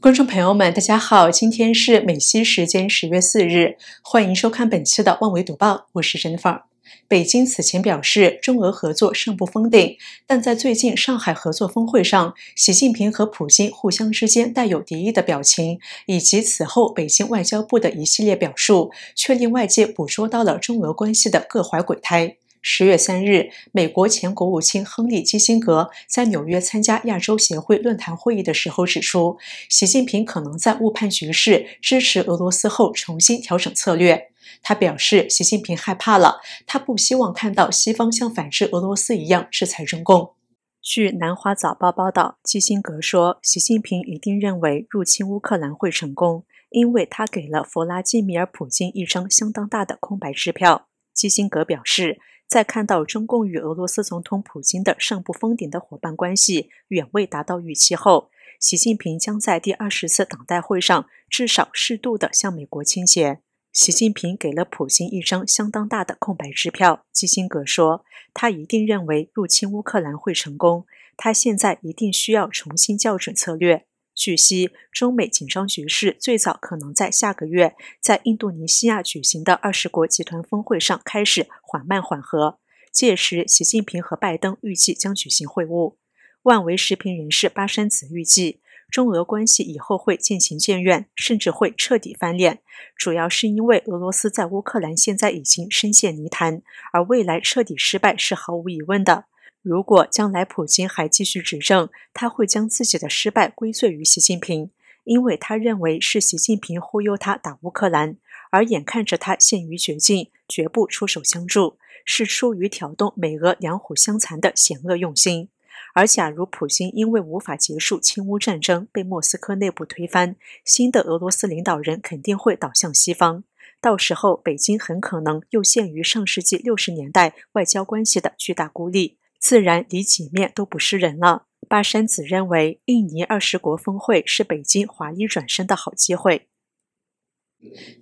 观众朋友们，大家好，今天是美西时间十月四日，欢迎收看本期的《万维读报》，我是陈芳。北京此前表示，中俄合作尚不封顶，但在最近上海合作峰会上，习近平和普京互相之间带有敌意的表情，以及此后北京外交部的一系列表述，却令外界捕捉到了中俄关系的各怀鬼胎。十月三日，美国前国务卿亨利·基辛格在纽约参加亚洲协会论坛会议的时候指出，习近平可能在误判局势、支持俄罗斯后重新调整策略。他表示，习近平害怕了，他不希望看到西方像反制俄罗斯一样制裁中共。据《南华早报》报道，基辛格说，习近平一定认为入侵乌克兰会成功，因为他给了弗拉基米尔·普京一张相当大的空白支票。基辛格表示，在看到中共与俄罗斯总统普京的上不封顶的伙伴关系远未达到预期后，习近平将在第二十次党代会上至少适度地向美国倾斜。习近平给了普京一张相当大的空白支票。基辛格说，他一定认为入侵乌克兰会成功，他现在一定需要重新校准策略。据悉，中美紧张局势最早可能在下个月在印度尼西亚举行的二十国集团峰会上开始缓慢缓和，届时习近平和拜登预计将举行会晤。万维时评人士巴山子预计。中俄关系以后会渐行渐远，甚至会彻底翻脸，主要是因为俄罗斯在乌克兰现在已经深陷泥潭，而未来彻底失败是毫无疑问的。如果将来普京还继续执政，他会将自己的失败归罪于习近平，因为他认为是习近平忽悠他打乌克兰，而眼看着他陷于绝境，绝不出手相助，是出于挑动美俄两虎相残的险恶用心。而假如普京因为无法结束亲乌战争被莫斯科内部推翻，新的俄罗斯领导人肯定会倒向西方，到时候北京很可能又陷于上世纪六十年代外交关系的巨大孤立，自然离几面都不是人了。巴山子认为，印尼二十国峰会是北京华丽转身的好机会。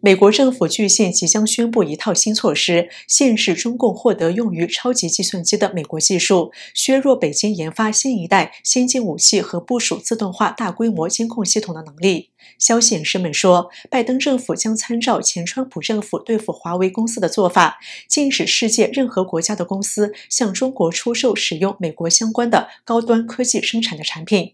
美国政府据信即将宣布一套新措施，限制中共获得用于超级计算机的美国技术，削弱北京研发新一代先进武器和部署自动化大规模监控系统的能力。消息人士们说，拜登政府将参照前川普政府对付华为公司的做法，禁止世界任何国家的公司向中国出售使用美国相关的高端科技生产的产品。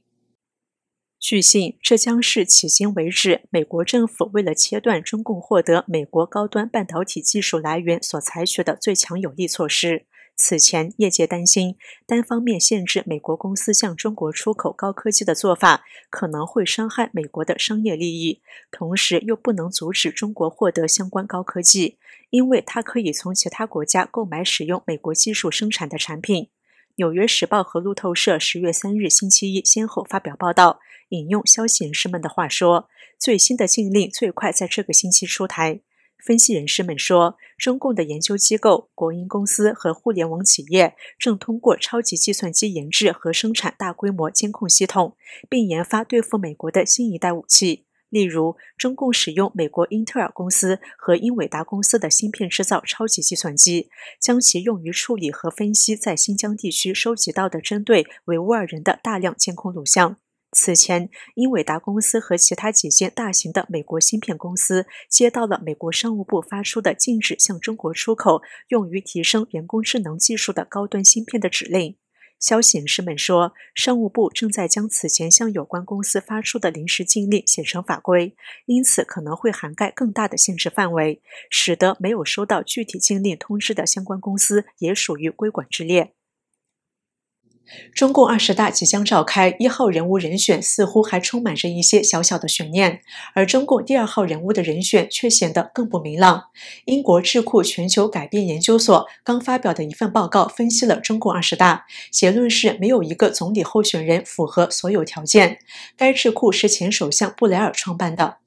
据信，这将是迄今为止美国政府为了切断中共获得美国高端半导体技术来源所采取的最强有力措施。此前，业界担心单方面限制美国公司向中国出口高科技的做法可能会伤害美国的商业利益，同时又不能阻止中国获得相关高科技，因为它可以从其他国家购买使用美国技术生产的产品。《纽约时报》和路透社十月三日星期一先后发表报道，引用消息人士们的话说，最新的禁令最快在这个星期出台。分析人士们说，中共的研究机构、国营公司和互联网企业正通过超级计算机研制和生产大规模监控系统，并研发对付美国的新一代武器。例如，中共使用美国英特尔公司和英伟达公司的芯片制造超级计算机，将其用于处理和分析在新疆地区收集到的针对维吾尔人的大量监控录像。此前，英伟达公司和其他几间大型的美国芯片公司接到了美国商务部发出的禁止向中国出口用于提升人工智能技术的高端芯片的指令。消息人士们说，商务部正在将此前向有关公司发出的临时禁令写成法规，因此可能会涵盖更大的限制范围，使得没有收到具体禁令通知的相关公司也属于规管之列。中共二十大即将召开，一号人物人选似乎还充满着一些小小的悬念，而中共第二号人物的人选却显得更不明朗。英国智库全球改变研究所刚发表的一份报告分析了中共二十大，结论是没有一个总理候选人符合所有条件。该智库是前首相布莱尔创办的。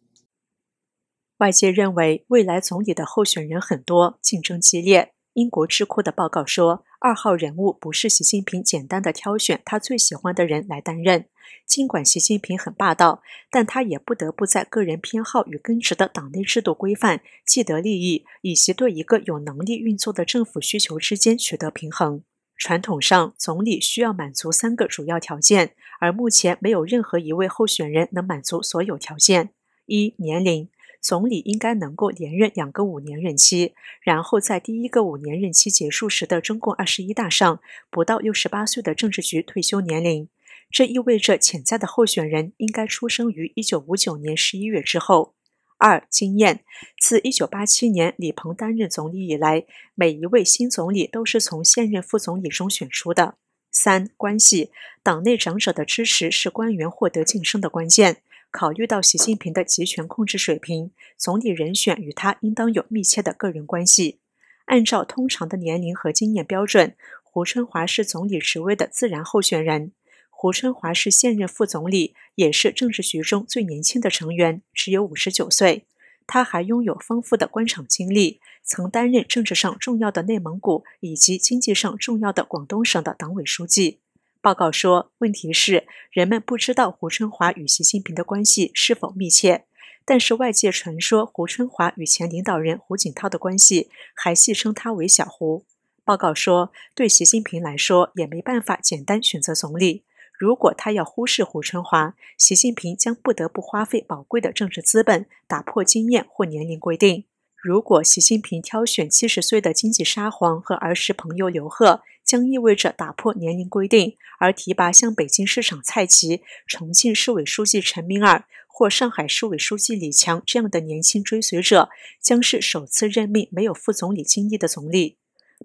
外界认为，未来总理的候选人很多，竞争激烈。英国智库的报告说。二号人物不是习近平简单的挑选他最喜欢的人来担任。尽管习近平很霸道，但他也不得不在个人偏好与根植的党内制度规范、既得利益以及对一个有能力运作的政府需求之间取得平衡。传统上，总理需要满足三个主要条件，而目前没有任何一位候选人能满足所有条件。一、年龄。总理应该能够连任两个五年任期，然后在第一个五年任期结束时的中共二十一大上，不到六十八岁的政治局退休年龄。这意味着潜在的候选人应该出生于一九五九年十一月之后。二、经验：自一九八七年李鹏担任总理以来，每一位新总理都是从现任副总理中选出的。三、关系：党内长者的支持是官员获得晋升的关键。考虑到习近平的集权控制水平，总理人选与他应当有密切的个人关系。按照通常的年龄和经验标准，胡春华是总理职位的自然候选人。胡春华是现任副总理，也是政治局中最年轻的成员，只有五十九岁。他还拥有丰富的官场经历，曾担任政治上重要的内蒙古以及经济上重要的广东省的党委书记。报告说，问题是人们不知道胡春华与习近平的关系是否密切，但是外界传说胡春华与前领导人胡锦涛的关系，还戏称他为“小胡”。报告说，对习近平来说也没办法简单选择总理，如果他要忽视胡春华，习近平将不得不花费宝贵的政治资本，打破经验或年龄规定。如果习近平挑选七十岁的经济沙皇和儿时朋友刘鹤，将意味着打破年龄规定，而提拔像北京市长蔡奇、重庆市委书记陈敏尔或上海市委书记李强这样的年轻追随者，将是首次任命没有副总理经历的总理。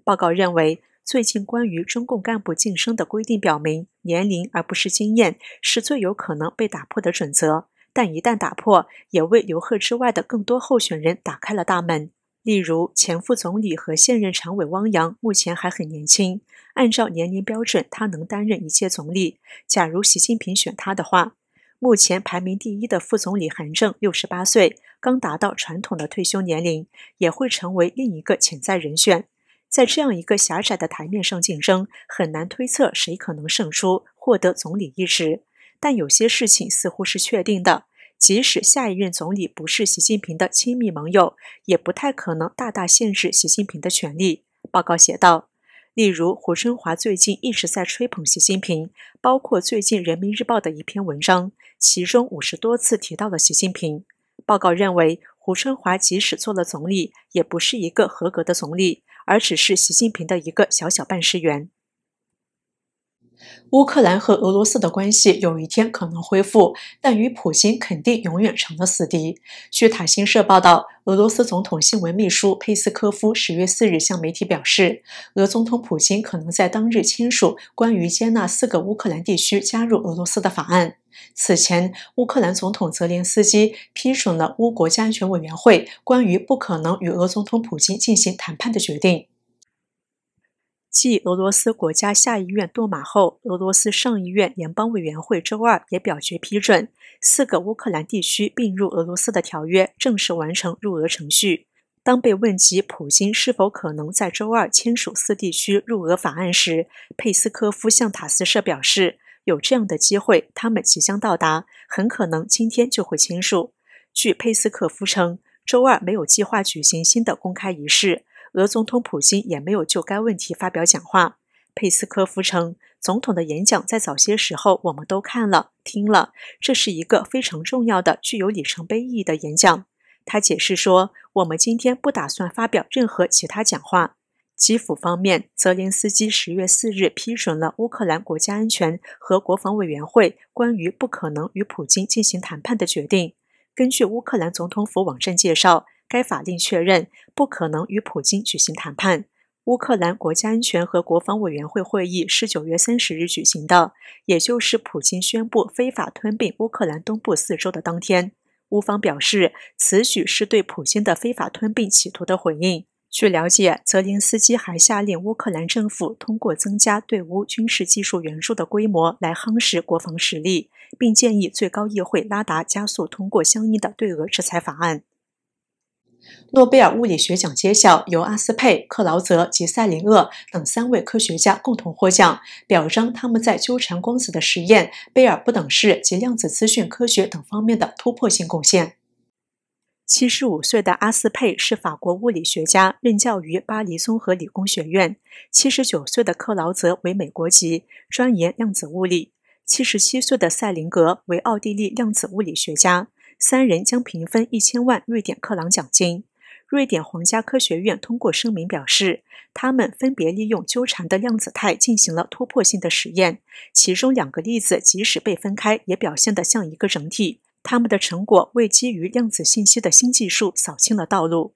报告认为，最近关于中共干部晋升的规定表明，年龄而不是经验是最有可能被打破的准则。但一旦打破，也为刘鹤之外的更多候选人打开了大门。例如，前副总理和现任常委汪洋目前还很年轻，按照年龄标准，他能担任一届总理。假如习近平选他的话，目前排名第一的副总理韩正六十八岁，刚达到传统的退休年龄，也会成为另一个潜在人选。在这样一个狭窄的台面上竞争，很难推测谁可能胜出，获得总理一职。但有些事情似乎是确定的，即使下一任总理不是习近平的亲密盟友，也不太可能大大限制习近平的权利。报告写道，例如胡春华最近一直在吹捧习近平，包括最近《人民日报》的一篇文章，其中五十多次提到了习近平。报告认为，胡春华即使做了总理，也不是一个合格的总理，而只是习近平的一个小小办事员。乌克兰和俄罗斯的关系有一天可能恢复，但与普京肯定永远成了死敌。据塔新社报道，俄罗斯总统新闻秘书佩斯科夫十月四日向媒体表示，俄总统普京可能在当日签署关于接纳四个乌克兰地区加入俄罗斯的法案。此前，乌克兰总统泽连斯基批准了乌国家安全委员会关于不可能与俄总统普京进行谈判的决定。继俄罗斯国家下议院堕马后，俄罗斯上议院联邦委员会周二也表决批准四个乌克兰地区并入俄罗斯的条约，正式完成入俄程序。当被问及普京是否可能在周二签署四地区入俄法案时，佩斯科夫向塔斯社表示：“有这样的机会，他们即将到达，很可能今天就会签署。”据佩斯科夫称，周二没有计划举行新的公开仪式。俄总统普京也没有就该问题发表讲话。佩斯科夫称，总统的演讲在早些时候我们都看了、听了，这是一个非常重要的、具有里程碑意义的演讲。他解释说，我们今天不打算发表任何其他讲话。基辅方面，泽连斯基十月四日批准了乌克兰国家安全和国防委员会关于不可能与普京进行谈判的决定。根据乌克兰总统府网站介绍。该法令确认不可能与普京举行谈判。乌克兰国家安全和国防委员会会议是九月三十日举行的，也就是普京宣布非法吞并乌克兰东部四州的当天。乌方表示，此举是对普京的非法吞并企图的回应。据了解，泽连斯基还下令乌克兰政府通过增加对乌军事技术援助的规模来夯实国防实力，并建议最高议会拉达加速通过相应的对俄制裁法案。诺贝尔物理学奖揭晓，由阿斯佩、克劳泽及塞林厄等三位科学家共同获奖，表彰他们在纠缠光子的实验、贝尔不等式及量子资讯科学等方面的突破性贡献。七十五岁的阿斯佩是法国物理学家，任教于巴黎综合理工学院；七十九岁的克劳泽为美国籍，专研量子物理；七十七岁的塞林格为奥地利量子物理学家。三人将平分一千万瑞典克朗奖金。瑞典皇家科学院通过声明表示，他们分别利用纠缠的量子态进行了突破性的实验，其中两个粒子即使被分开，也表现得像一个整体。他们的成果为基于量子信息的新技术扫清了道路。